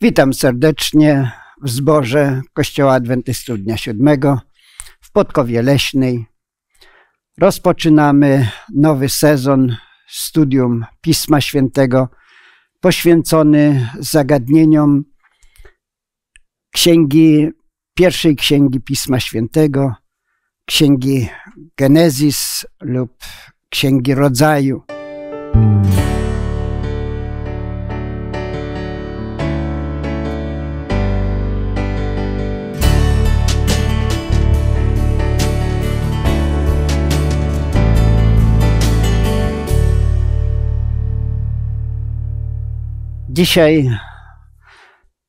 Witam serdecznie w zborze Kościoła Adwentystów Dnia Siódmego w Podkowie Leśnej. Rozpoczynamy nowy sezon studium Pisma Świętego poświęcony zagadnieniom księgi, pierwszej księgi Pisma Świętego, księgi Genezis lub księgi rodzaju. Dzisiaj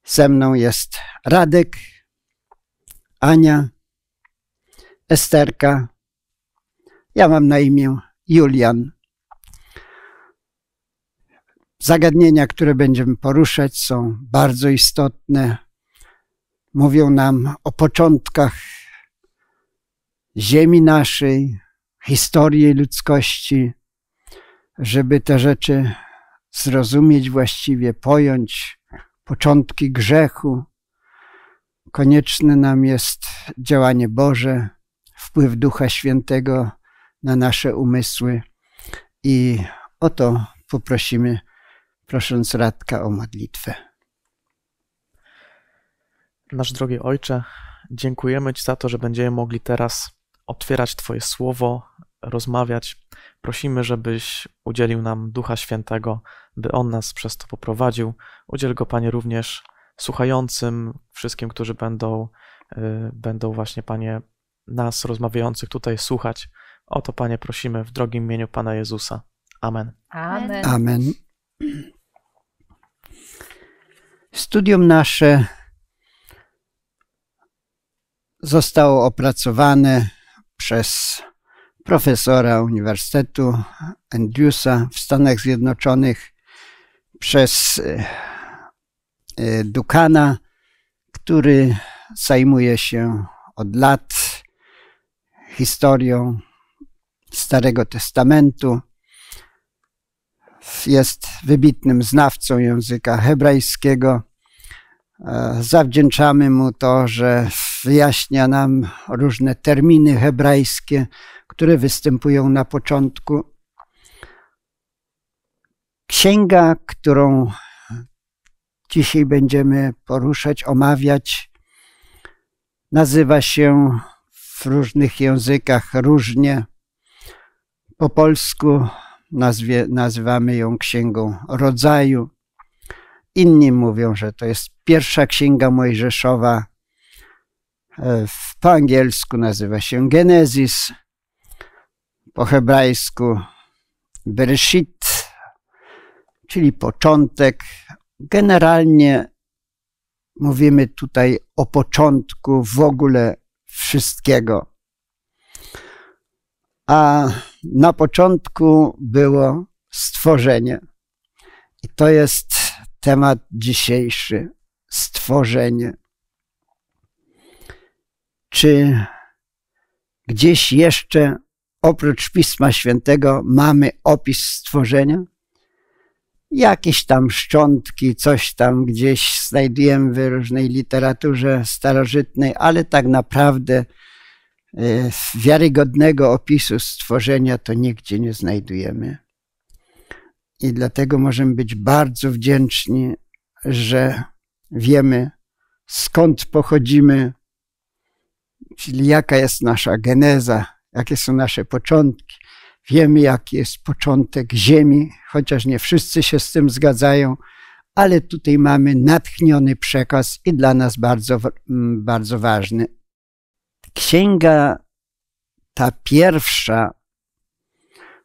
ze mną jest Radek, Ania, Esterka. Ja mam na imię Julian. Zagadnienia, które będziemy poruszać, są bardzo istotne. Mówią nam o początkach ziemi naszej, historii ludzkości, żeby te rzeczy zrozumieć właściwie, pojąć początki grzechu. Konieczne nam jest działanie Boże, wpływ Ducha Świętego na nasze umysły i o to poprosimy, prosząc Radka o modlitwę. Nasz drogi Ojcze, dziękujemy Ci za to, że będziemy mogli teraz otwierać Twoje słowo, rozmawiać. Prosimy, żebyś udzielił nam Ducha Świętego, by On nas przez to poprowadził. Udziel go, Panie, również słuchającym, wszystkim, którzy będą, y, będą właśnie, Panie, nas rozmawiających tutaj słuchać. O to, Panie, prosimy w drogim imieniu Pana Jezusa. Amen. Amen. Amen. Studium nasze zostało opracowane przez profesora Uniwersytetu Andrewsa w Stanach Zjednoczonych przez e, e, Dukana, który zajmuje się od lat historią Starego Testamentu. Jest wybitnym znawcą języka hebrajskiego. E, zawdzięczamy mu to, że wyjaśnia nam różne terminy hebrajskie, które występują na początku Księga, którą dzisiaj będziemy poruszać, omawiać, nazywa się w różnych językach różnie. Po polsku nazwie, nazywamy ją Księgą Rodzaju. Inni mówią, że to jest pierwsza księga mojżeszowa. E, po angielsku nazywa się Genesis, po hebrajsku Bereshit, czyli początek. Generalnie mówimy tutaj o początku w ogóle wszystkiego. A na początku było stworzenie. I to jest temat dzisiejszy stworzenie. Czy gdzieś jeszcze oprócz Pisma Świętego mamy opis stworzenia? Jakieś tam szczątki, coś tam gdzieś znajdujemy w różnej literaturze starożytnej, ale tak naprawdę e, wiarygodnego opisu stworzenia to nigdzie nie znajdujemy. I dlatego możemy być bardzo wdzięczni, że wiemy skąd pochodzimy, czyli jaka jest nasza geneza, jakie są nasze początki. Wiemy, jaki jest początek Ziemi, chociaż nie wszyscy się z tym zgadzają, ale tutaj mamy natchniony przekaz i dla nas bardzo, mm, bardzo ważny. Księga ta pierwsza,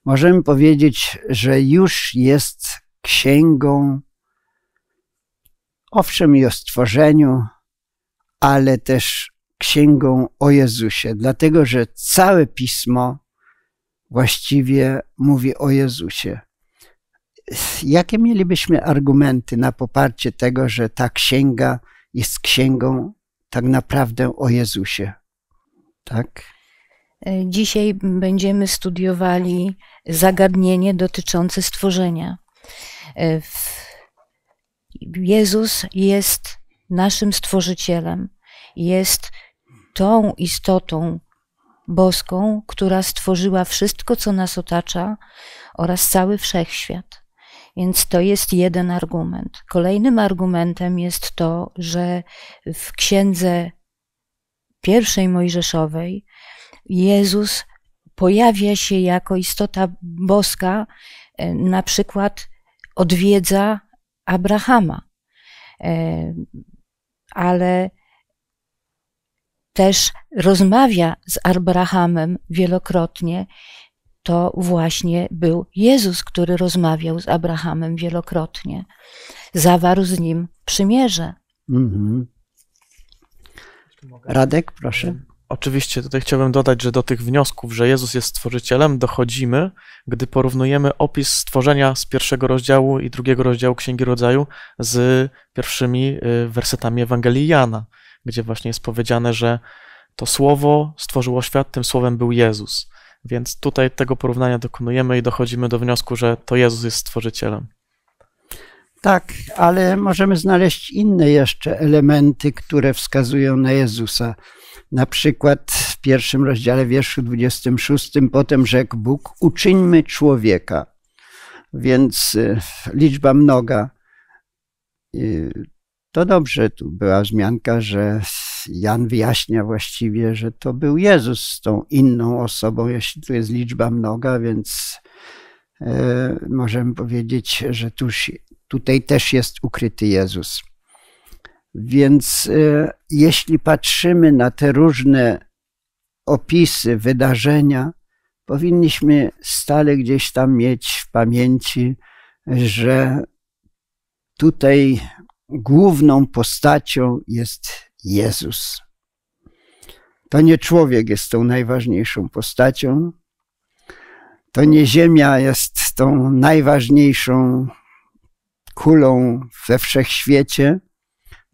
możemy powiedzieć, że już jest księgą, owszem, i o stworzeniu, ale też księgą o Jezusie, dlatego że całe pismo właściwie mówi o Jezusie. Jakie mielibyśmy argumenty na poparcie tego, że ta księga jest księgą tak naprawdę o Jezusie? Tak? Dzisiaj będziemy studiowali zagadnienie dotyczące stworzenia. Jezus jest naszym stworzycielem, jest tą istotą, boską, która stworzyła wszystko, co nas otacza oraz cały wszechświat. Więc to jest jeden argument. Kolejnym argumentem jest to, że w księdze pierwszej Mojżeszowej Jezus pojawia się jako istota boska, e, na przykład odwiedza Abrahama. E, ale też rozmawia z Abrahamem wielokrotnie, to właśnie był Jezus, który rozmawiał z Abrahamem wielokrotnie. Zawarł z nim przymierze. Mhm. Radek, proszę. Oczywiście tutaj chciałbym dodać, że do tych wniosków, że Jezus jest stworzycielem, dochodzimy, gdy porównujemy opis stworzenia z pierwszego rozdziału i drugiego rozdziału Księgi Rodzaju z pierwszymi y, wersetami Ewangelii Jana gdzie właśnie jest powiedziane, że to słowo stworzyło świat, tym słowem był Jezus. Więc tutaj tego porównania dokonujemy i dochodzimy do wniosku, że to Jezus jest stworzycielem. Tak, ale możemy znaleźć inne jeszcze elementy, które wskazują na Jezusa. Na przykład w pierwszym rozdziale wierszu 26 potem rzekł Bóg: Uczyńmy człowieka. Więc e, liczba mnoga e, to dobrze, tu była wzmianka, że Jan wyjaśnia właściwie, że to był Jezus z tą inną osobą, jeśli tu jest liczba mnoga, więc e, możemy powiedzieć, że tuż, tutaj też jest ukryty Jezus. Więc e, jeśli patrzymy na te różne opisy, wydarzenia, powinniśmy stale gdzieś tam mieć w pamięci, że tutaj główną postacią jest Jezus. To nie człowiek jest tą najważniejszą postacią, to nie Ziemia jest tą najważniejszą kulą we wszechświecie.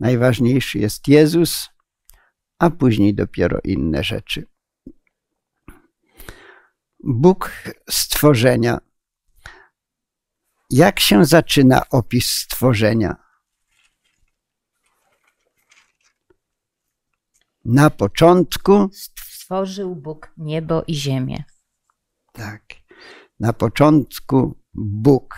Najważniejszy jest Jezus, a później dopiero inne rzeczy. Bóg stworzenia. Jak się zaczyna opis stworzenia? Na początku stworzył Bóg niebo i ziemię. Tak. Na początku Bóg.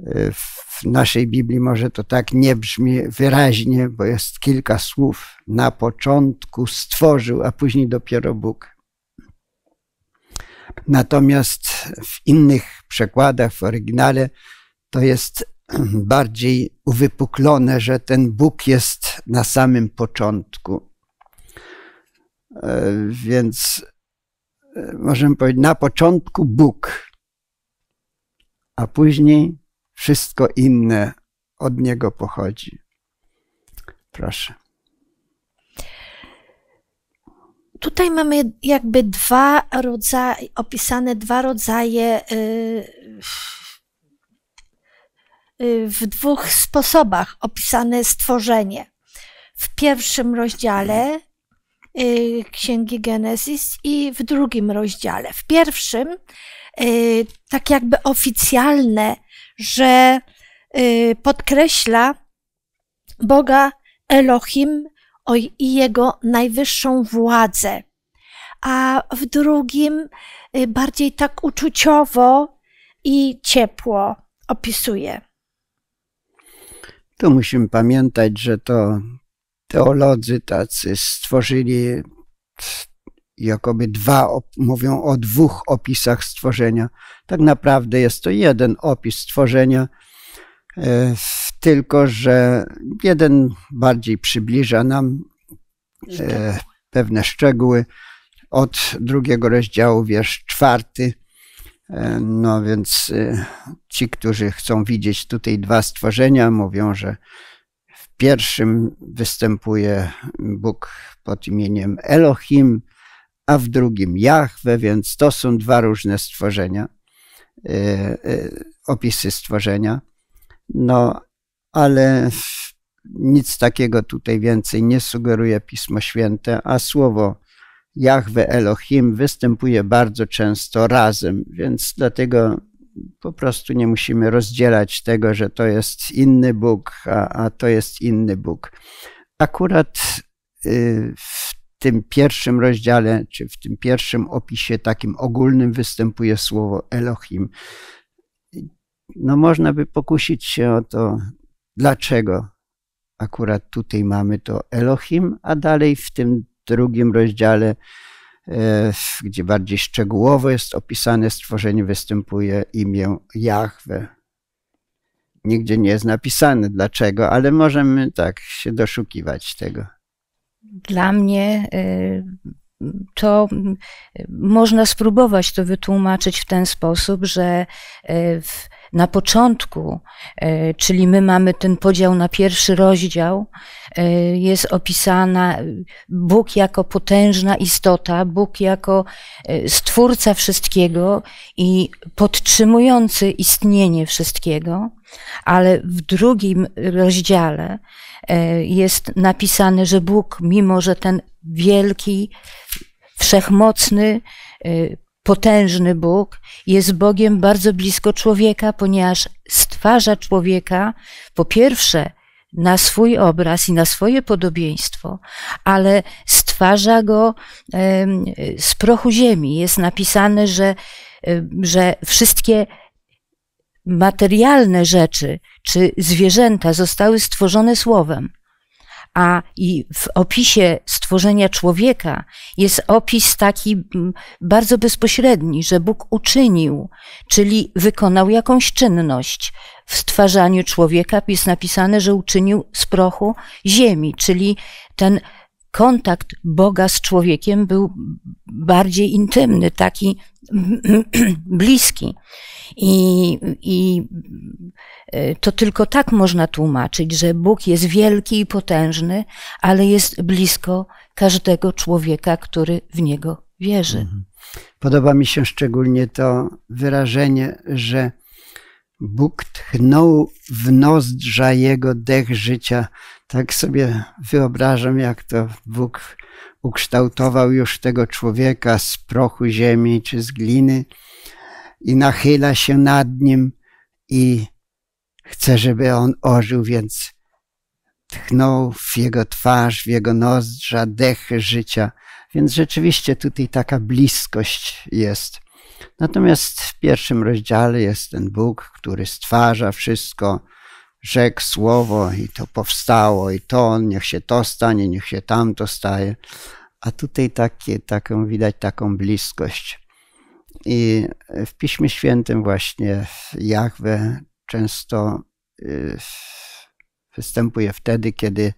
E, w naszej Biblii może to tak nie brzmi wyraźnie, bo jest kilka słów. Na początku stworzył, a później dopiero Bóg. Natomiast w innych przekładach, w oryginale, to jest bardziej uwypuklone, że ten Bóg jest na samym początku. E, więc e, możemy powiedzieć, na początku Bóg, a później wszystko inne od Niego pochodzi. Proszę. Tutaj mamy jakby dwa rodzaje, opisane dwa rodzaje. Yy Y, w dwóch sposobach opisane stworzenie. W pierwszym rozdziale y, Księgi Genesis i w drugim rozdziale. W pierwszym, y, tak jakby oficjalne, że podkreśla Boga Elohim i jego najwyższą władzę. A w drugim, bardziej tak uczuciowo i ciepło opisuje. To musimy pamiętać, że to teolodzy tacy stworzyli jakoby dwa, mówią o dwóch opisach stworzenia. Tak naprawdę jest to jeden opis stworzenia, e, tylko że jeden bardziej przybliża nam e, pewne szczegóły od drugiego rozdziału, wiersz czwarty E, no więc e, ci, którzy chcą widzieć tutaj dwa stworzenia, mówią, że w pierwszym występuje Bóg pod imieniem Elohim, a w drugim Jahwe, więc to są dwa różne stworzenia, e, opisy stworzenia. No, ale nic takiego tutaj więcej nie sugeruje Pismo Święte, a słowo Jahwe Elohim występuje bardzo często razem, więc dlatego po prostu nie musimy rozdzielać tego, że to jest inny Bóg, a, a to jest inny Bóg. Akurat y, w tym pierwszym rozdziale, czy w tym pierwszym opisie takim ogólnym występuje słowo Elohim. No można by pokusić się o to, dlaczego akurat tutaj mamy to Elohim, a dalej w tym drugim rozdziale, e, gdzie bardziej szczegółowo jest opisane stworzenie, występuje imię Jahwe. Nigdzie nie jest napisane dlaczego, ale możemy tak się doszukiwać tego. Dla mnie e, to można spróbować to wytłumaczyć w ten sposób, że e, w na początku, e, czyli my mamy ten podział na pierwszy rozdział, e, jest opisana e, Bóg jako potężna istota, Bóg jako stwórca wszystkiego i podtrzymujący istnienie wszystkiego, ale w drugim rozdziale jest napisane, że Bóg, mimo że ten wielki, wszechmocny, potężny Bóg jest Bogiem bardzo blisko człowieka, ponieważ stwarza człowieka po pierwsze na swój obraz i na swoje podobieństwo, ale stwarza go z prochu ziemi. Jest napisane, że, że wszystkie materialne rzeczy czy zwierzęta zostały stworzone słowem. A i w opisie stworzenia człowieka jest opis taki mm, bardzo bezpośredni, że Bóg uczynił, czyli wykonał jakąś czynność. W stwarzaniu człowieka jest napisane, że uczynił z prochu ziemi, czyli ten kontakt Boga z człowiekiem był bardziej intymny, taki bliski. I, I y, to tylko tak można tłumaczyć, że Bóg jest wielki i potężny, ale jest blisko każdego człowieka, który w niego wierzy. Mhm. Podoba mi się szczególnie to wyrażenie, że Bóg tchnął w nozdrza jego dech życia. Tak sobie wyobrażam, jak to Bóg ukształtował już tego człowieka z prochu ziemi czy z gliny i nachyla się nad nim i chce, żeby on ożył, więc tchnął w jego twarz, w jego nozdrza dechy życia. Więc rzeczywiście tutaj taka bliskość jest. Natomiast w pierwszym rozdziale jest ten Bóg, który stwarza wszystko, rzekł słowo i to powstało, i to, niech się to stanie, niech się tamto staje. A tutaj takie, taką widać taką bliskość. I e, w Piśmie Świętym właśnie Jahwe często e, występuje wtedy, kiedy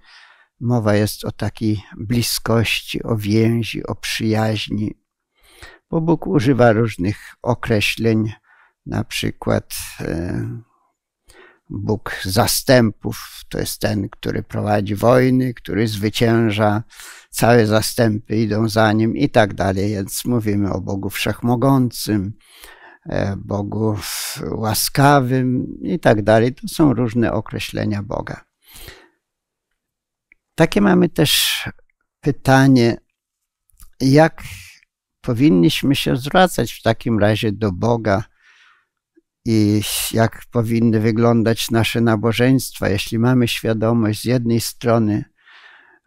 mowa jest o takiej bliskości, o więzi, o przyjaźni. Bo Bóg używa różnych określeń, na przykład e, Bóg zastępów to jest ten, który prowadzi wojny, który zwycięża, całe zastępy idą za nim i tak dalej. Więc mówimy o Bogu Wszechmogącym, e, Bogu Łaskawym i tak dalej. To są różne określenia Boga. Takie mamy też pytanie, jak powinniśmy się zwracać w takim razie do Boga i jak powinny wyglądać nasze nabożeństwa, jeśli mamy świadomość z jednej strony,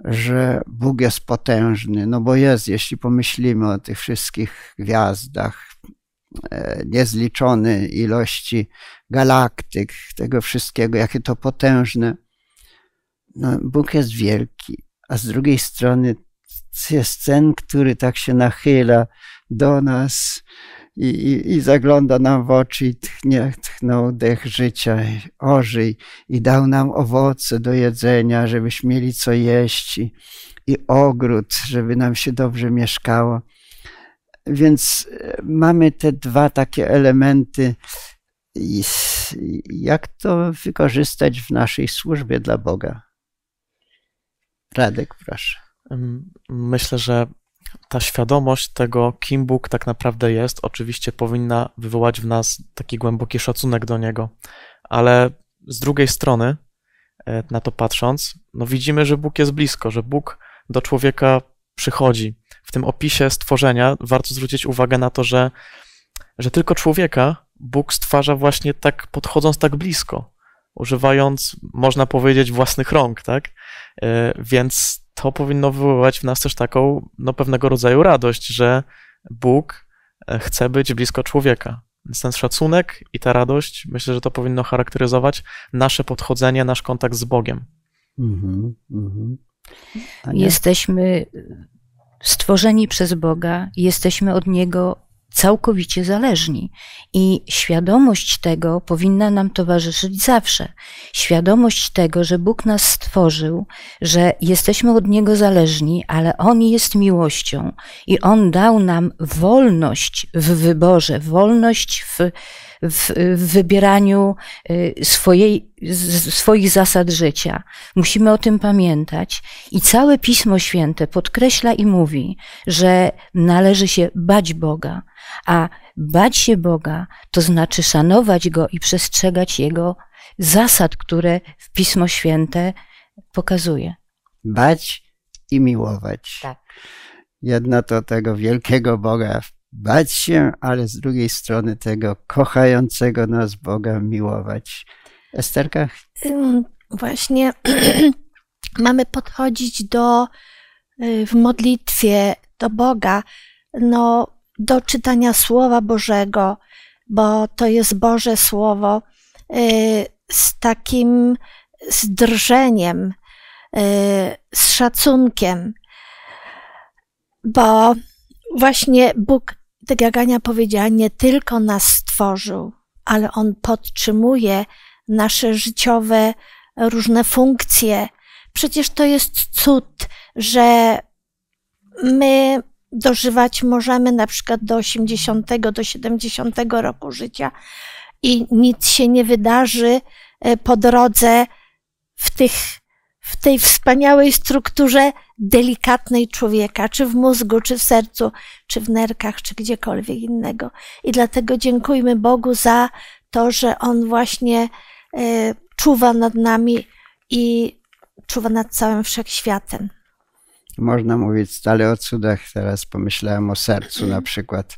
że Bóg jest potężny, no bo jest, jeśli pomyślimy o tych wszystkich gwiazdach, e, niezliczone ilości galaktyk, tego wszystkiego, jakie to potężne. No, Bóg jest wielki, a z drugiej strony jest ten, który tak się nachyla do nas, i, i, i zagląda nam w oczy i tchnie, tchnął dech życia, ożyj i dał nam owoce do jedzenia, żebyśmy mieli co jeść i, i ogród, żeby nam się dobrze mieszkało. Więc e, mamy te dwa takie elementy, i jak to wykorzystać w naszej służbie dla Boga? Radek, proszę. Myślę, że ta świadomość tego, kim Bóg tak naprawdę jest, oczywiście powinna wywołać w nas taki głęboki szacunek do Niego, ale z drugiej strony, e, na to patrząc, no widzimy, że Bóg jest blisko, że Bóg do człowieka przychodzi. W tym opisie stworzenia warto zwrócić uwagę na to, że, że tylko człowieka Bóg stwarza właśnie tak, podchodząc tak blisko, używając, można powiedzieć, własnych rąk, tak? E, więc to powinno wywoływać w nas też taką, no, pewnego rodzaju radość, że Bóg e, chce być blisko człowieka. Więc ten szacunek i ta radość, myślę, że to powinno charakteryzować nasze podchodzenie, nasz kontakt z Bogiem. Mm-hmm, mm-hmm. Jesteśmy stworzeni przez Boga, jesteśmy od Niego całkowicie zależni. I świadomość tego powinna nam towarzyszyć zawsze. Świadomość tego, że Bóg nas stworzył, że jesteśmy od Niego zależni, ale On jest miłością i On dał nam wolność w wyborze, wolność w, w, w wybieraniu y, swojej z swoich zasad życia. Musimy o tym pamiętać. I całe Pismo Święte podkreśla i mówi, że należy się bać Boga, a bać się Boga to znaczy szanować Go i przestrzegać Jego zasad, które w Pismo Święte pokazuje. Bać i miłować. Tak. Jedno to tego wielkiego Boga bać się, ale z drugiej strony tego kochającego nas Boga miłować. Właśnie mamy podchodzić do y, w modlitwie do Boga, no, do czytania Słowa Bożego, bo to jest Boże Słowo y, z takim zdrżeniem, y, z szacunkiem, bo właśnie Bóg, tak jak Ania powiedziała, nie tylko nas stworzył, ale On podtrzymuje nasze życiowe różne funkcje. Przecież to jest cud, że my dożywać możemy na przykład do 80, do 70 roku życia i nic się nie wydarzy e, po drodze w tych w tej wspaniałej strukturze delikatnej człowieka, czy w mózgu, czy w sercu, czy w nerkach, czy gdziekolwiek innego. I dlatego dziękujmy Bogu za to, że On właśnie E, czuwa nad nami i czuwa nad całym wszechświatem. Można mówić stale o cudach. Teraz pomyślałem o sercu na przykład.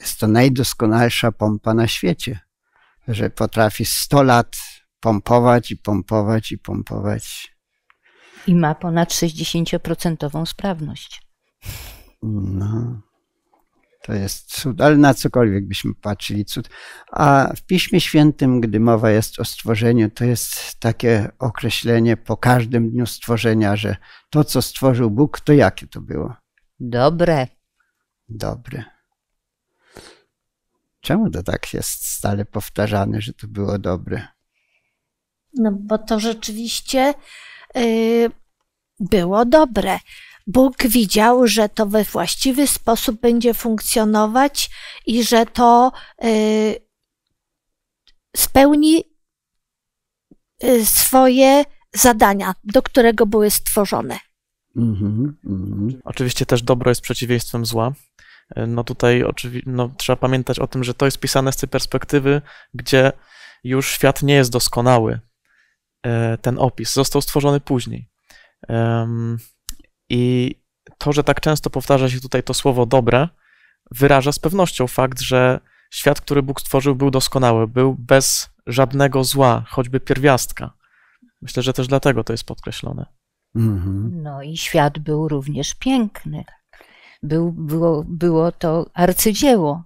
Jest to najdoskonalsza pompa na świecie, że potrafi 100 lat pompować i pompować i pompować. I ma ponad 60% sprawność. No. To jest cud, ale na cokolwiek byśmy patrzyli, cud. A w Piśmie Świętym, gdy mowa jest o stworzeniu, to jest takie określenie po każdym dniu stworzenia, że to, co stworzył Bóg, to jakie to było? Dobre. Dobre. Czemu to tak jest stale powtarzane, że to było dobre? No bo to rzeczywiście yy, było dobre. Bóg widział, że to we właściwy sposób będzie funkcjonować i że to y, spełni y, swoje zadania, do którego były stworzone. Mm -hmm, mm -hmm. Oczywiście też dobro jest przeciwieństwem zła. Y, no tutaj no, trzeba pamiętać o tym, że to jest pisane z tej perspektywy, gdzie już świat nie jest doskonały. Ten opis został stworzony później. I to, że tak często powtarza się tutaj to słowo dobre, wyraża z pewnością fakt, że świat, który Bóg stworzył, był doskonały, był bez żadnego zła, choćby pierwiastka. Myślę, że też dlatego to jest podkreślone. Mhm. No i świat był również piękny. Był, było, było to arcydzieło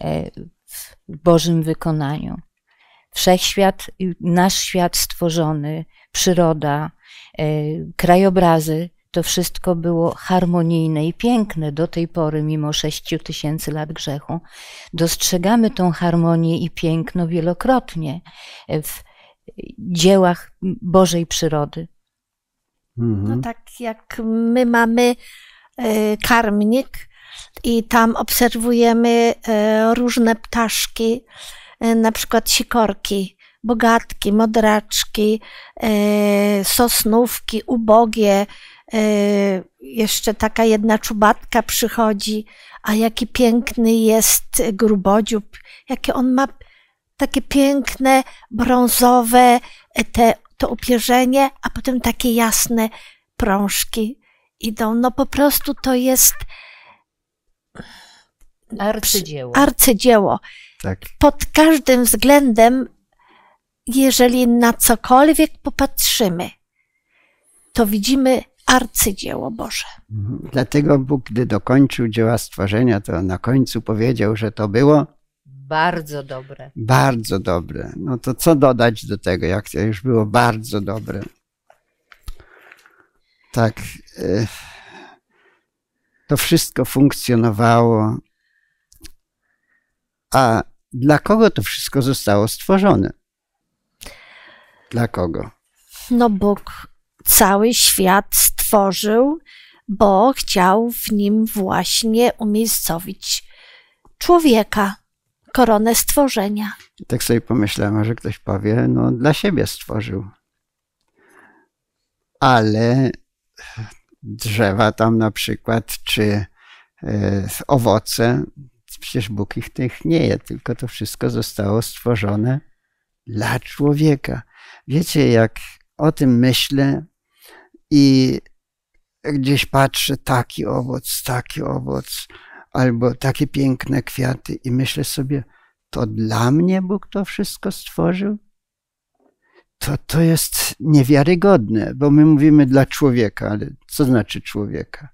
e, w Bożym wykonaniu. Wszechświat, nasz świat stworzony, przyroda, e, krajobrazy to wszystko było harmonijne i piękne do tej pory, mimo sześciu tysięcy lat grzechu. Dostrzegamy tą harmonię i piękno wielokrotnie w dziełach Bożej przyrody. Mhm. No tak jak my mamy e, karmnik i tam obserwujemy e, różne ptaszki, e, na przykład sikorki, bogatki, modraczki, sosnówki, ubogie, E, jeszcze taka jedna czubatka przychodzi, a jaki piękny jest grubodziób, jakie on ma takie piękne, brązowe e, te, to upierzenie, a potem takie jasne prążki idą. No po prostu to jest arcydzieło. arcydzieło. Tak. Pod każdym względem, jeżeli na cokolwiek popatrzymy, to widzimy arcydzieło Boże. Mhm. Dlatego Bóg, gdy dokończył dzieła stworzenia, to na końcu powiedział, że to było bardzo dobre. Bardzo dobre. No to co dodać do tego, jak to już było bardzo dobre? Tak. E, to wszystko funkcjonowało. A dla kogo to wszystko zostało stworzone? Dla kogo? No Bóg cały świat stworzył, bo chciał w nim właśnie umiejscowić człowieka, koronę stworzenia. Tak sobie pomyślałem, że ktoś powie, no dla siebie stworzył. Ale drzewa tam na przykład, czy e, owoce, przecież Bóg ich tych nie je, tylko to wszystko zostało stworzone dla człowieka. Wiecie, jak o tym myślę i gdzieś patrzę, taki owoc, taki owoc, albo takie piękne kwiaty, i myślę sobie, to dla mnie Bóg to wszystko stworzył? To, to jest niewiarygodne, bo my mówimy dla człowieka, ale co znaczy człowieka?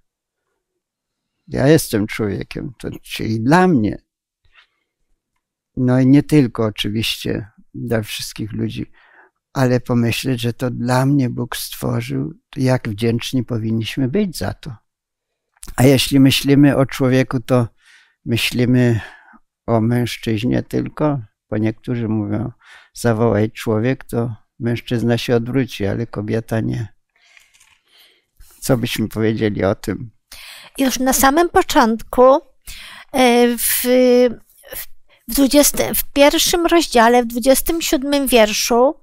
Ja jestem człowiekiem, to, czyli dla mnie. No i nie tylko oczywiście, dla wszystkich ludzi ale pomyśleć, że to dla mnie Bóg stworzył, to jak wdzięczni powinniśmy być za to. A jeśli myślimy o człowieku, to myślimy o mężczyźnie tylko, bo niektórzy mówią, zawołaj człowiek, to mężczyzna się odwróci, ale kobieta nie. Co byśmy powiedzieli o tym? Już na samym początku, e, w, w, 20, w pierwszym rozdziale, w 27 wierszu,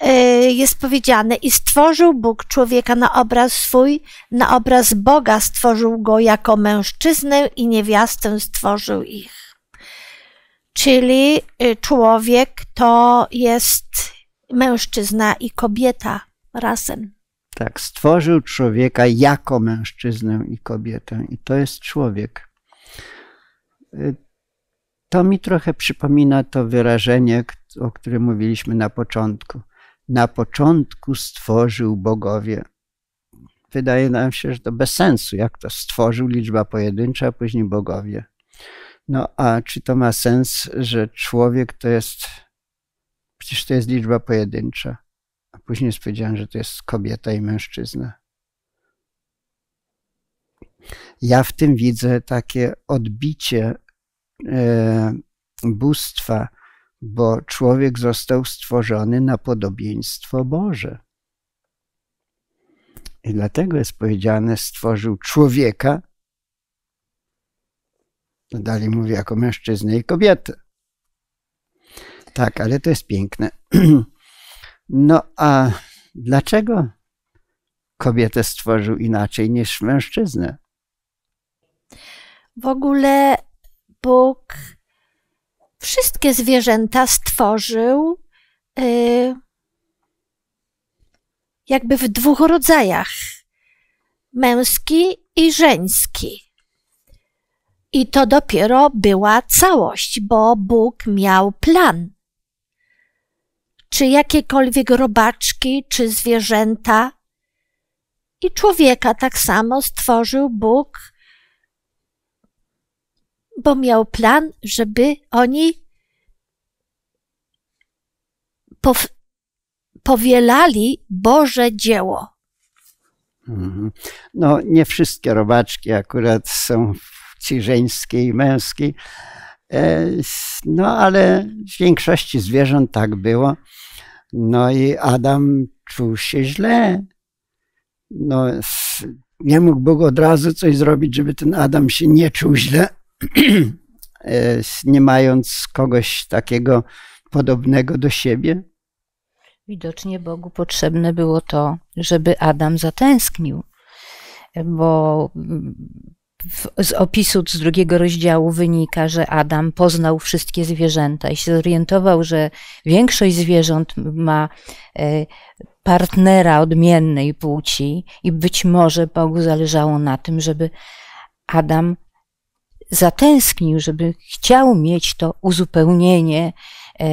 E, jest powiedziane i stworzył Bóg człowieka na obraz swój, na obraz Boga stworzył go jako mężczyznę i niewiastę stworzył ich. Czyli y, człowiek to jest mężczyzna i kobieta razem. Tak, stworzył człowieka jako mężczyznę i kobietę, i to jest człowiek. Y, to mi trochę przypomina to wyrażenie, o którym mówiliśmy na początku na początku stworzył bogowie. Wydaje nam się, że to bez sensu, jak to stworzył liczba pojedyncza, a później bogowie. No a czy to ma sens, że człowiek to jest, przecież to jest liczba pojedyncza, a później jest powiedziane, że to jest kobieta i mężczyzna. Ja w tym widzę takie odbicie e, bóstwa bo człowiek został stworzony na podobieństwo Boże. I dlatego jest powiedziane, stworzył człowieka, dalej mówi, jako mężczyznę i kobietę. Tak, ale to jest piękne. No a dlaczego kobietę stworzył inaczej niż mężczyznę? W ogóle Bóg wszystkie zwierzęta stworzył yy, jakby w dwóch rodzajach: męski i żeński. I to dopiero była całość, bo Bóg miał plan. Czy jakiekolwiek robaczki, czy zwierzęta, i człowieka tak samo stworzył Bóg bo miał plan, żeby oni powielali Boże dzieło. Mhm. No, nie wszystkie robaczki akurat są płci i męskiej, e, no ale w większości zwierząt tak było. No i Adam czuł się źle. No, nie mógł Bóg od razu coś zrobić, żeby ten Adam się nie czuł źle E, nie mając kogoś takiego podobnego do siebie? Widocznie Bogu potrzebne było to, żeby Adam zatęsknił, bo z opisu z drugiego rozdziału wynika, że Adam poznał wszystkie zwierzęta i się zorientował, że większość zwierząt ma e, partnera odmiennej płci, i być może Bogu zależało na tym, żeby Adam zatęsknił, żeby chciał mieć to uzupełnienie e,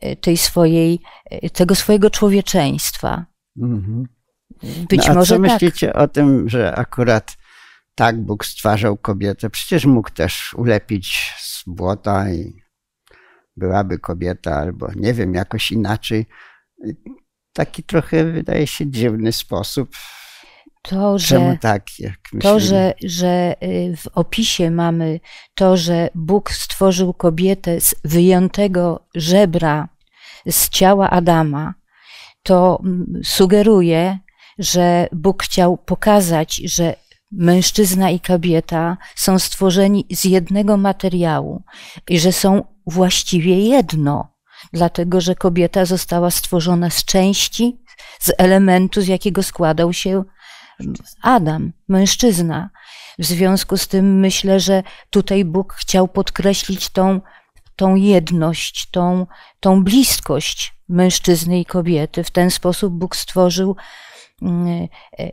e, tej swojej, e, tego swojego człowieczeństwa. Mhm. Być no, a może co tak. myślicie o tym, że akurat tak Bóg stwarzał kobietę? Przecież mógł też ulepić z błota i byłaby kobieta, albo nie wiem, jakoś inaczej. Taki trochę wydaje się dziwny sposób to, że, tak, to że, że y, w opisie mamy to, że Bóg stworzył kobietę z wyjętego żebra z ciała Adama, to mm, sugeruje, że Bóg chciał pokazać, że mężczyzna i kobieta są stworzeni z jednego materiału i że są właściwie jedno, dlatego że kobieta została stworzona z części, z elementu, z jakiego składał się Adam, mężczyzna. W związku z tym myślę, że tutaj Bóg chciał podkreślić tą, tą jedność, tą, tą bliskość mężczyzny i kobiety. W ten sposób Bóg stworzył mm, e, e,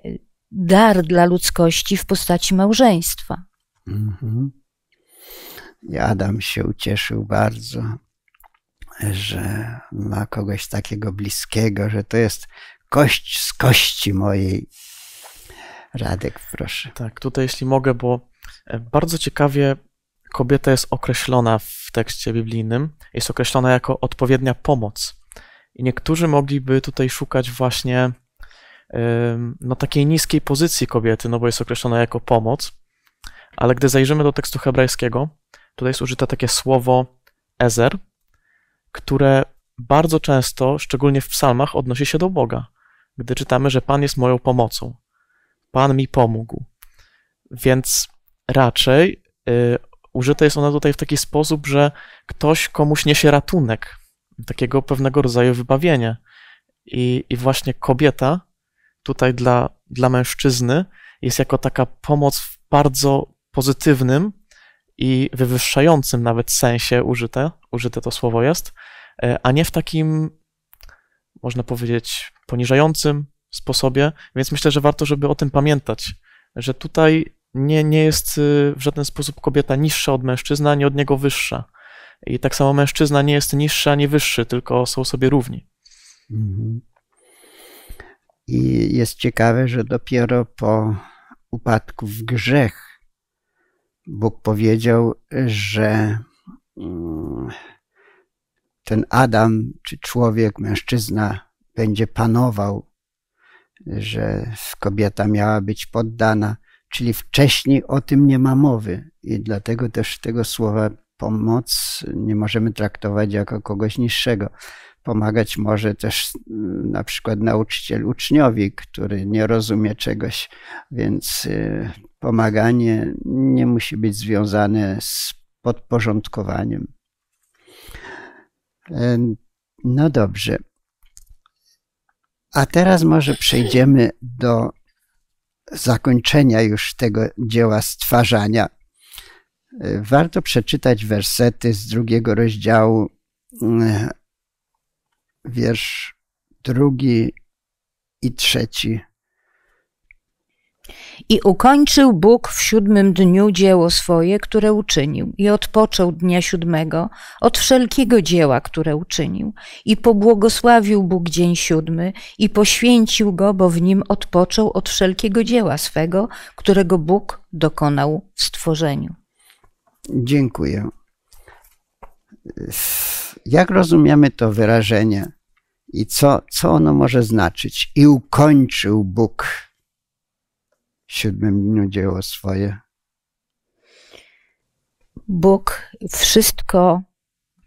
dar dla ludzkości w postaci małżeństwa. Mhm. Adam się ucieszył bardzo, że ma kogoś takiego bliskiego, że to jest kość z kości mojej Radek, proszę. Tak, tutaj jeśli mogę, bo e, bardzo ciekawie kobieta jest określona w tekście biblijnym. Jest określona jako odpowiednia pomoc. I niektórzy mogliby tutaj szukać właśnie no, takiej niskiej pozycji kobiety, no bo jest określona jako pomoc. Ale gdy zajrzymy do tekstu hebrajskiego, tutaj jest użyte takie słowo ezer, które bardzo często, szczególnie w psalmach, odnosi się do Boga, gdy czytamy, że Pan jest moją pomocą. Pan mi pomógł. Więc raczej y, jest ona tutaj w taki sposób, że ktoś komuś niesie ratunek, takiego pewnego rodzaju wybawienie. I, i właśnie kobieta tutaj dla, dla mężczyzny jest jako taka pomoc w bardzo pozytywnym i wywyższającym nawet sensie użyte, użyte to słowo jest, y, a nie w takim, można powiedzieć, poniżającym, sposobie, więc myślę, że warto, żeby o tym pamiętać, że tutaj nie, nie jest y, w żaden sposób kobieta niższa od mężczyzna, ani od niego wyższa. I tak samo mężczyzna nie jest niższy ani wyższy, tylko są sobie równi. Mhm. I jest ciekawe, że dopiero po upadku w grzech Bóg powiedział, że mm, ten Adam, czy człowiek, mężczyzna, będzie panował że kobieta miała być poddana, czyli wcześniej o tym nie ma mowy i dlatego też tego słowa pomoc nie możemy traktować jako kogoś niższego. Pomagać może też mm, na przykład nauczyciel uczniowi, który nie rozumie czegoś, więc y, pomaganie nie musi być związane z podporządkowaniem. E, no dobrze. A teraz może przejdziemy do zakończenia już tego dzieła stwarzania. Y, warto przeczytać wersety z drugiego rozdziału, y, wiersz drugi i trzeci i ukończył Bóg w siódmym dniu dzieło swoje, które uczynił, i odpoczął dnia siódmego od wszelkiego dzieła, które uczynił. I pobłogosławił Bóg dzień siódmy i poświęcił go, bo w nim odpoczął od wszelkiego dzieła swego, którego Bóg dokonał w stworzeniu. Dziękuję. Jak rozumiemy to wyrażenie i co, co ono może znaczyć? I ukończył Bóg siódmym dniu dzieło swoje. Bóg wszystko,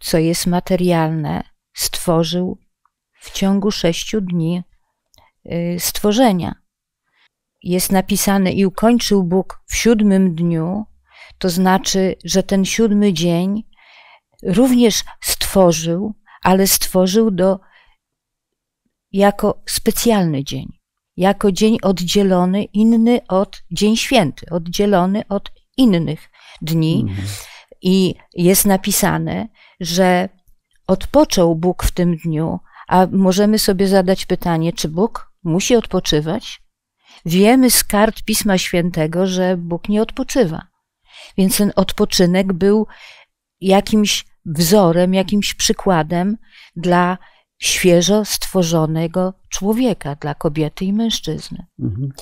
co jest materialne, stworzył w ciągu sześciu dni y, stworzenia. Jest napisane i ukończył Bóg w siódmym dniu, to znaczy, że ten siódmy dzień również stworzył, ale stworzył do, jako specjalny dzień jako dzień oddzielony, inny od Dzień Święty, oddzielony od innych dni. Mhm. I jest napisane, że odpoczął Bóg w tym dniu, a możemy sobie zadać pytanie, czy Bóg musi odpoczywać? Wiemy z kart Pisma Świętego, że Bóg nie odpoczywa. Więc ten odpoczynek był jakimś wzorem, jakimś przykładem dla świeżo stworzonego człowieka dla kobiety i mężczyzny. Mhm.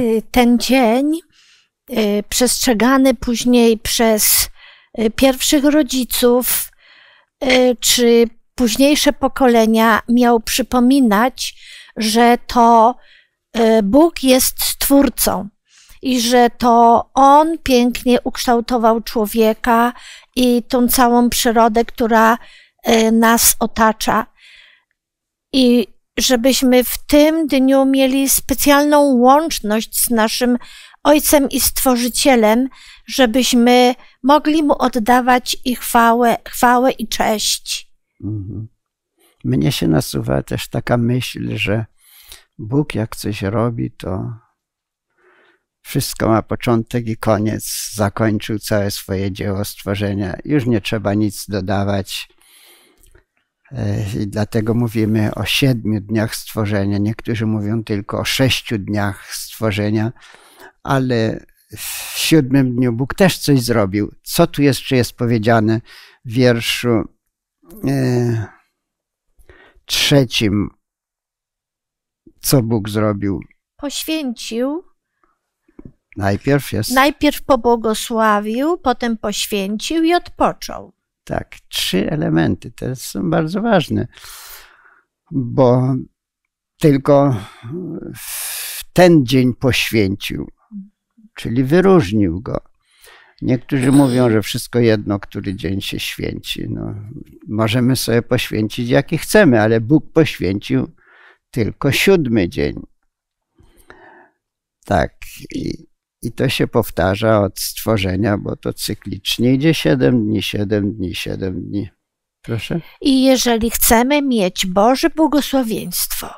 Y, ten dzień y, przestrzegany później przez y, pierwszych rodziców czy późniejsze pokolenia miał przypominać, że to Bóg jest stwórcą i że to On pięknie ukształtował człowieka i tą całą przyrodę, która nas otacza i żebyśmy w tym dniu mieli specjalną łączność z naszym Ojcem i Stworzycielem, żebyśmy mogli Mu oddawać i chwałę, chwałę i cześć. Mhm. Mnie się nasuwa też taka myśl, że Bóg jak coś robi, to wszystko ma początek i koniec. Zakończył całe swoje dzieło stworzenia. Już nie trzeba nic dodawać, E, I dlatego mówimy o siedmiu dniach stworzenia. Niektórzy mówią tylko o sześciu dniach stworzenia, ale w siódmym dniu Bóg też coś zrobił. Co tu jeszcze jest powiedziane w wierszu e, trzecim? Co Bóg zrobił? Poświęcił. Najpierw jest. Najpierw pobłogosławił, potem poświęcił i odpoczął. Tak, trzy elementy, te są bardzo ważne, bo tylko ten dzień poświęcił, czyli wyróżnił go. Niektórzy mówią, że wszystko jedno, który dzień się święci. No, możemy sobie poświęcić jaki chcemy, ale Bóg poświęcił tylko siódmy dzień. Tak. I i to się powtarza od stworzenia, bo to cyklicznie idzie 7 dni, 7 dni, 7 dni. Proszę. I jeżeli chcemy mieć Boże błogosławieństwo,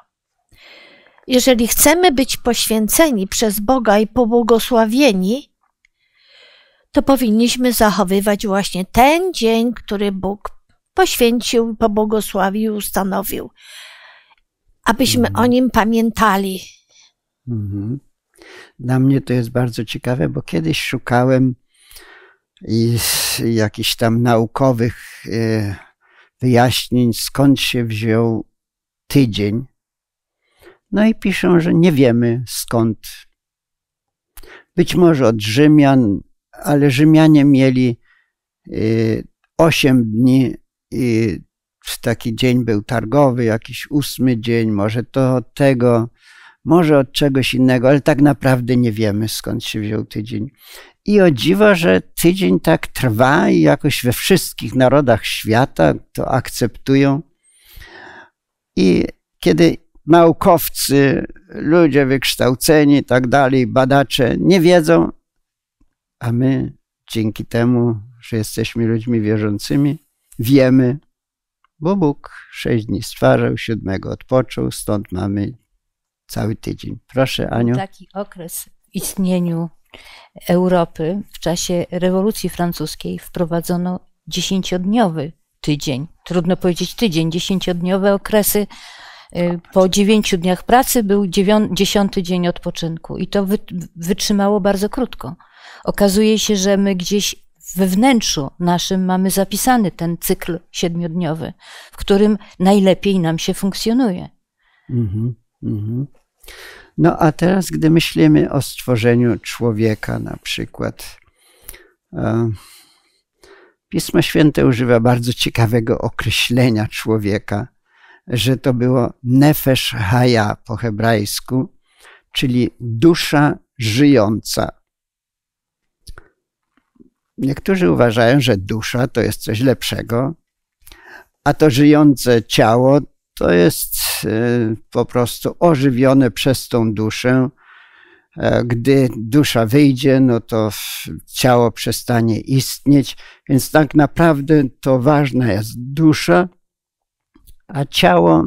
jeżeli chcemy być poświęceni przez Boga i pobłogosławieni, to powinniśmy zachowywać właśnie ten dzień, który Bóg poświęcił, pobłogosławił, ustanowił, abyśmy mhm. o nim pamiętali. Mhm. Dla mnie to jest bardzo ciekawe, bo kiedyś szukałem jakichś tam naukowych e, wyjaśnień, skąd się wziął tydzień. No i piszą, że nie wiemy skąd. Być może od Rzymian, ale Rzymianie mieli 8 e, dni i taki dzień był targowy, jakiś ósmy dzień, może to od tego może od czegoś innego, ale tak naprawdę nie wiemy skąd się wziął tydzień. I o dziwo, że tydzień tak trwa i jakoś we wszystkich narodach świata to akceptują. I kiedy naukowcy, ludzie wykształceni i tak dalej, badacze nie wiedzą, a my dzięki temu, że jesteśmy ludźmi wierzącymi, wiemy, bo Bóg sześć dni stwarzał, siódmego odpoczął, stąd mamy cały tydzień. Proszę, Aniu. Taki okres w istnieniu Europy w czasie rewolucji francuskiej wprowadzono dziesięciodniowy tydzień. Trudno powiedzieć tydzień, dziesięciodniowe okresy. Y, po dziewięciu dniach pracy był dziesiąty dzień odpoczynku i to wytrzymało bardzo krótko. Okazuje się, że my gdzieś we wnętrzu naszym mamy zapisany ten cykl siedmiodniowy, w którym najlepiej nam się funkcjonuje. Mhm. Mhm. No a teraz, gdy myślimy o stworzeniu człowieka, na przykład, e, Pismo Święte używa bardzo ciekawego określenia człowieka, że to było nefesh haya po hebrajsku, czyli dusza żyjąca. Niektórzy uważają, że dusza to jest coś lepszego, a to żyjące ciało to jest y, po prostu ożywione przez tą duszę. E, gdy dusza wyjdzie, no to ciało przestanie istnieć, więc tak naprawdę to ważna jest dusza, a ciało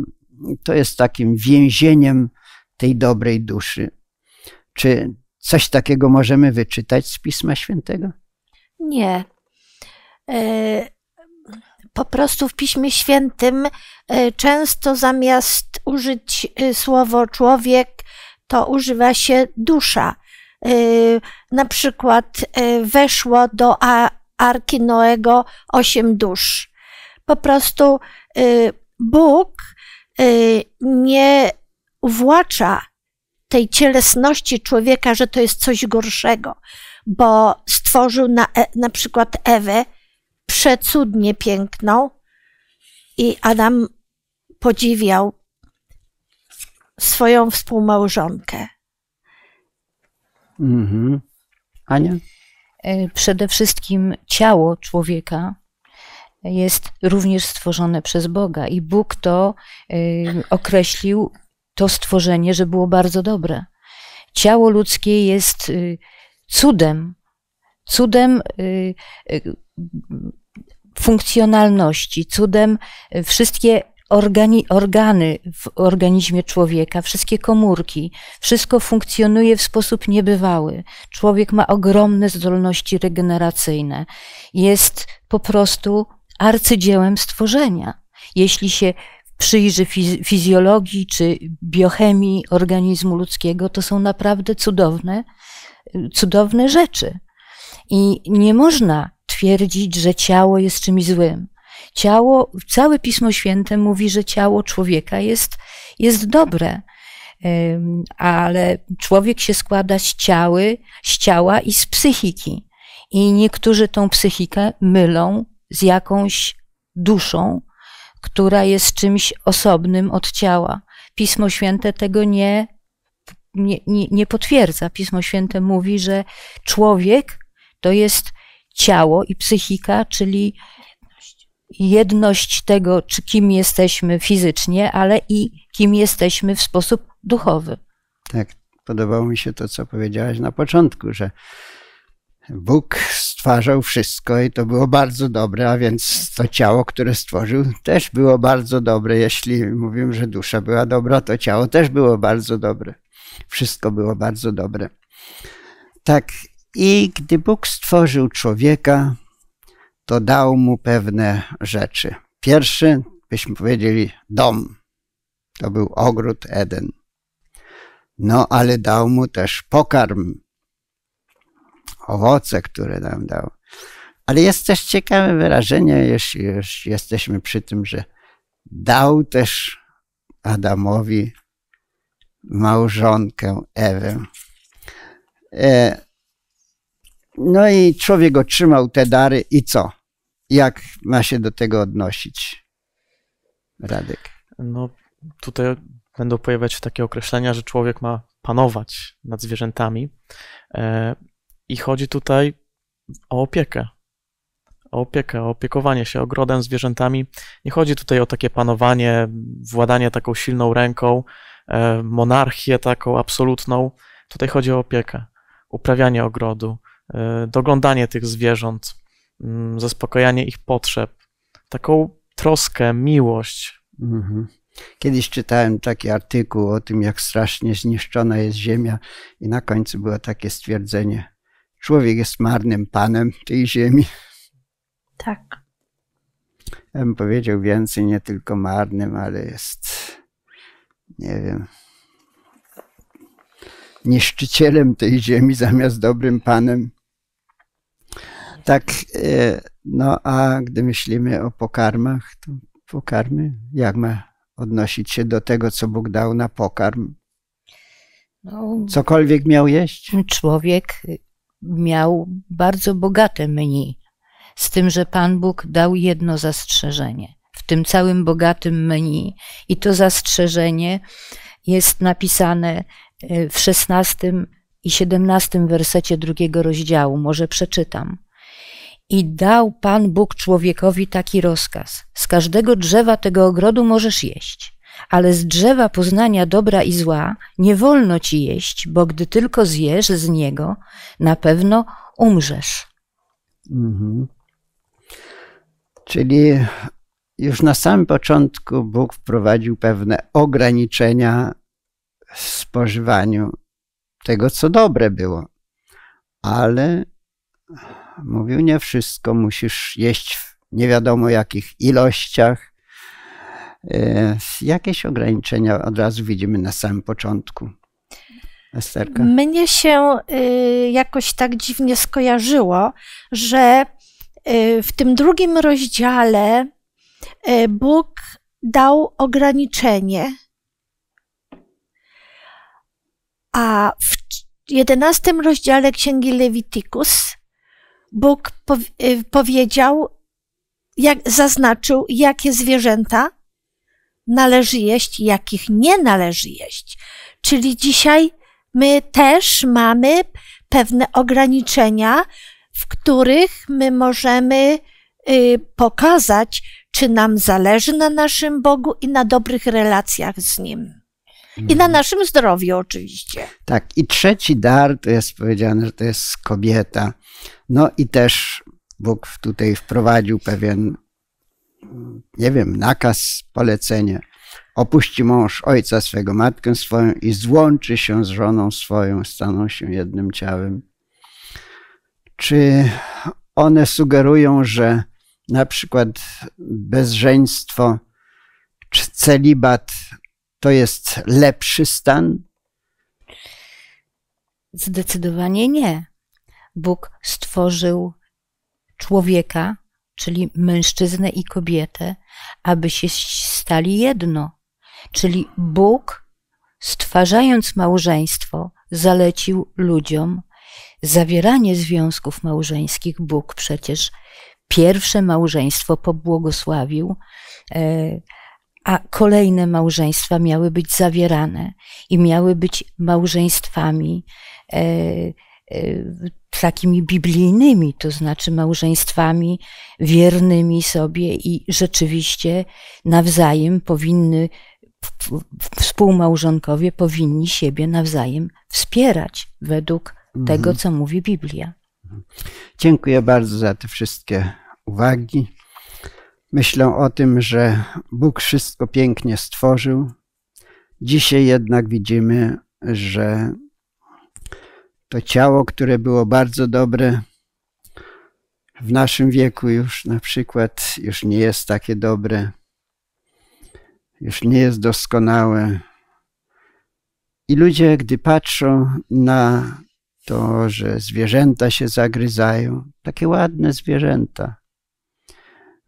to jest takim więzieniem tej dobrej duszy. Czy coś takiego możemy wyczytać z Pisma Świętego? Nie. Y po prostu w Piśmie Świętym e, często zamiast użyć e, słowo człowiek, to używa się dusza. E, na przykład weszło do Arki Noego osiem dusz. Po prostu Bóg nie uwłacza tej cielesności człowieka, że to jest coś gorszego, bo stworzył na, na przykład Ewę, przecudnie piękną i Adam podziwiał swoją współmałżonkę. Mhm. Ania? E, przede wszystkim ciało człowieka jest również stworzone przez Boga i Bóg to e, określił to stworzenie, że było bardzo dobre. Ciało ludzkie jest e, cudem, cudem funkcjonalności, cudem e, wszystkie organi, organy w organizmie człowieka, wszystkie komórki, wszystko funkcjonuje w sposób niebywały. Człowiek ma ogromne zdolności regeneracyjne. Jest po prostu arcydziełem stworzenia. Jeśli się przyjrzy fizjologii czy biochemii organizmu ludzkiego, to są naprawdę cudowne, e, cudowne rzeczy. I nie można twierdzić, że ciało jest czymś złym. Ciało, całe Pismo Święte mówi, że ciało człowieka jest, jest dobre, ale człowiek się składa z, ciały, z ciała i z psychiki. I niektórzy tą psychikę mylą z jakąś duszą, która jest czymś osobnym od ciała. Pismo Święte tego nie, nie, nie, nie potwierdza. Pismo Święte mówi, że człowiek to jest ciało i psychika, czyli jedność tego, czy kim jesteśmy fizycznie, ale i kim jesteśmy w sposób duchowy. Tak, podobało mi się to, co powiedziałaś na początku, że Bóg stwarzał wszystko i to było bardzo dobre, a więc to ciało, które stworzył, też było bardzo dobre. Jeśli mówimy, że dusza była dobra, to ciało też było bardzo dobre. Wszystko było bardzo dobre. Tak, i gdy Bóg stworzył człowieka, to dał mu pewne rzeczy. Pierwszy, byśmy powiedzieli, dom. To był ogród Eden. No, ale dał mu też pokarm, owoce, które nam dał. Ale jest też ciekawe wyrażenie, jeśli już jesteśmy przy tym, że dał też Adamowi małżonkę Ewę. E, no i człowiek otrzymał te dary i co? Jak ma się do tego odnosić? Radek. No tutaj będą pojawiać się takie określenia, że człowiek ma panować nad zwierzętami. E, I chodzi tutaj o opiekę. O opiekę, o opiekowanie się ogrodem, zwierzętami. Nie chodzi tutaj o takie panowanie, władanie taką silną ręką, e, monarchię taką absolutną. Tutaj chodzi o opiekę, uprawianie ogrodu, E, doglądanie tych zwierząt, mm, zaspokajanie ich potrzeb, taką troskę, miłość. Mhm. Kiedyś czytałem taki artykuł o tym, jak strasznie zniszczona jest ziemia, i na końcu było takie stwierdzenie: Człowiek jest marnym panem tej ziemi. Tak. Ja bym powiedział więcej, nie tylko marnym, ale jest, nie wiem, niszczycielem tej ziemi zamiast dobrym panem tak, e, no a gdy myślimy o pokarmach, to pokarmy, jak ma odnosić się do tego, co Bóg dał na pokarm? No, Cokolwiek miał jeść? Człowiek miał bardzo bogate menu, z tym, że Pan Bóg dał jedno zastrzeżenie w tym całym bogatym menu. I to zastrzeżenie jest napisane e, w 16 i 17 wersecie drugiego rozdziału. Może przeczytam. I dał Pan Bóg człowiekowi taki rozkaz: Z każdego drzewa tego ogrodu możesz jeść, ale z drzewa poznania dobra i zła nie wolno ci jeść, bo gdy tylko zjesz z niego, na pewno umrzesz. Mhm. Czyli już na samym początku Bóg wprowadził pewne ograniczenia w spożywaniu tego, co dobre było, ale Mówił, nie wszystko musisz jeść w nie wiadomo jakich ilościach. E, jakieś ograniczenia od razu widzimy na samym początku. Esterka? Mnie się y, jakoś tak dziwnie skojarzyło, że y, w tym drugim rozdziale y, Bóg dał ograniczenie. A w jedenastym rozdziale Księgi Lewitykus Bóg y, powiedział, jak zaznaczył, jakie zwierzęta należy jeść, jakich nie należy jeść. Czyli dzisiaj my też mamy pewne ograniczenia, w których my możemy y, pokazać, czy nam zależy na naszym Bogu i na dobrych relacjach z Nim i na naszym zdrowiu oczywiście. Tak, i trzeci dar to jest powiedziane, że to jest kobieta. No i też Bóg tutaj wprowadził pewien, nie wiem, nakaz, polecenie. Opuści mąż ojca swego, matkę swoją i złączy się z żoną swoją, staną się jednym ciałem. Czy one sugerują, że na przykład bezżeństwo czy celibat to jest lepszy stan? Zdecydowanie nie. Bóg stworzył człowieka, czyli mężczyznę i kobietę, aby się stali jedno. Czyli Bóg, stwarzając małżeństwo, zalecił ludziom zawieranie związków małżeńskich. Bóg przecież pierwsze małżeństwo pobłogosławił. E, a kolejne małżeństwa miały być zawierane i miały być małżeństwami e, e, takimi biblijnymi, to znaczy małżeństwami wiernymi sobie i rzeczywiście nawzajem powinny, współmałżonkowie powinni siebie nawzajem wspierać według mhm. tego, co mówi Biblia. Dziękuję bardzo za te wszystkie uwagi myślą o tym, że Bóg wszystko pięknie stworzył. Dzisiaj jednak widzimy, że to ciało, które było bardzo dobre, w naszym wieku już na przykład już nie jest takie dobre, już nie jest doskonałe. I ludzie, gdy patrzą na to, że zwierzęta się zagryzają, takie ładne zwierzęta,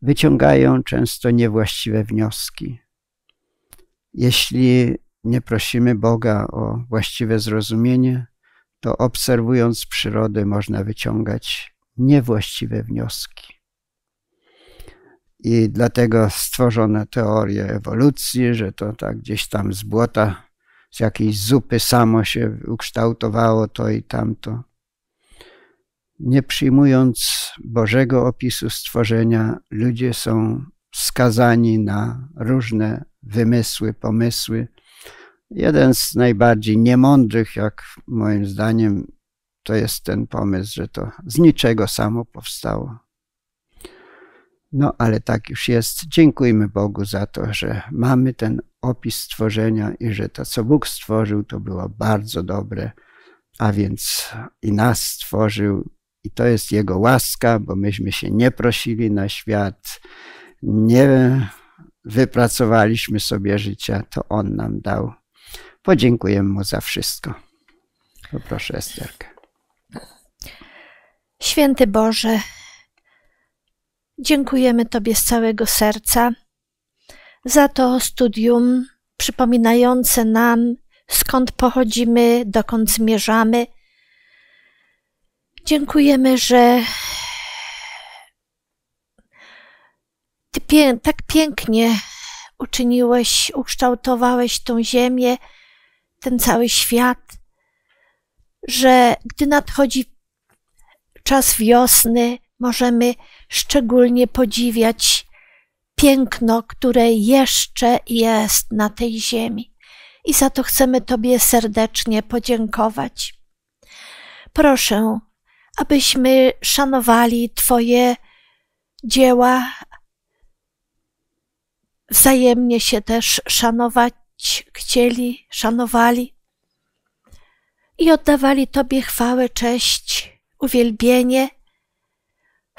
wyciągają często niewłaściwe wnioski. Jeśli nie prosimy Boga o właściwe zrozumienie, to obserwując przyrodę można wyciągać niewłaściwe wnioski. I dlatego stworzone teorie ewolucji, że to tak gdzieś tam z błota, z jakiejś zupy samo się ukształtowało to i tamto. Nie przyjmując Bożego opisu stworzenia, ludzie są skazani na różne wymysły, pomysły. Jeden z najbardziej niemądrych, jak moim zdaniem, to jest ten pomysł, że to z niczego samo powstało. No ale tak już jest. Dziękujmy Bogu za to, że mamy ten opis stworzenia i że to, co Bóg stworzył, to było bardzo dobre, a więc i nas stworzył, i to jest Jego łaska, bo myśmy się nie prosili na świat, nie wypracowaliśmy sobie życia, to On nam dał. Podziękujemy Mu za wszystko. Poproszę Esterkę. Święty Boże, dziękujemy Tobie z całego serca za to studium przypominające nam, skąd pochodzimy, dokąd zmierzamy – Dziękujemy, że Ty tak pięknie uczyniłeś, ukształtowałeś tą ziemię, ten cały świat, że gdy nadchodzi czas wiosny, możemy szczególnie podziwiać piękno, które jeszcze jest na tej ziemi. I za to chcemy Tobie serdecznie podziękować. Proszę, abyśmy szanowali Twoje dzieła, wzajemnie się też szanować chcieli, szanowali i oddawali Tobie chwałę, cześć, uwielbienie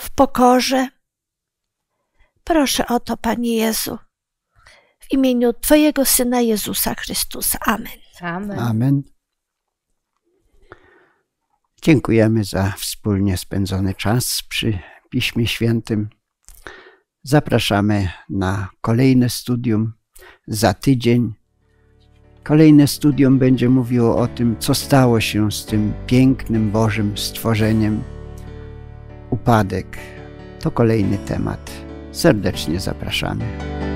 w pokorze. Proszę o to, Panie Jezu, w imieniu Twojego Syna Jezusa Chrystusa. Amen. Amen. Amen. Dziękujemy za wspólnie spędzony czas przy Piśmie Świętym. Zapraszamy na kolejne studium za tydzień. Kolejne studium będzie mówiło o tym, co stało się z tym pięknym Bożym stworzeniem. Upadek to kolejny temat. Serdecznie zapraszamy.